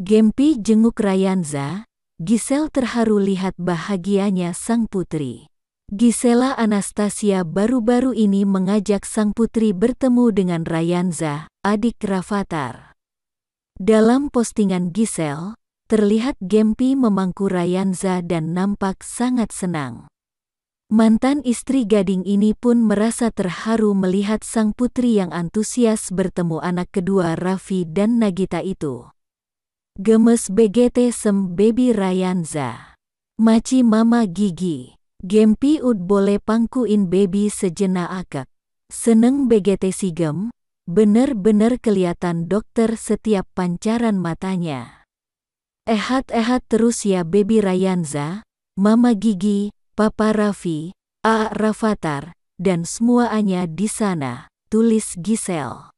Gempi jenguk Rayanza, Gisel terharu lihat bahagianya sang putri. Gisela Anastasia baru-baru ini mengajak sang putri bertemu dengan Rayanza, adik Rafathar. Dalam postingan Gisel, terlihat Gempi memangku Rayanza dan nampak sangat senang. Mantan istri gading ini pun merasa terharu melihat sang putri yang antusias bertemu anak kedua Raffi dan Nagita itu. Gemes BGT Sem Baby Rayanza. Maci Mama Gigi. Gempi ud boleh pangkuin baby sejena akak. Seneng BGT Sigem. Bener-bener kelihatan dokter setiap pancaran matanya. Ehat-ehat terus ya baby Rayanza, Mama Gigi, Papa Raffi, A. Rafatar, dan semua semuanya di sana, tulis Giselle.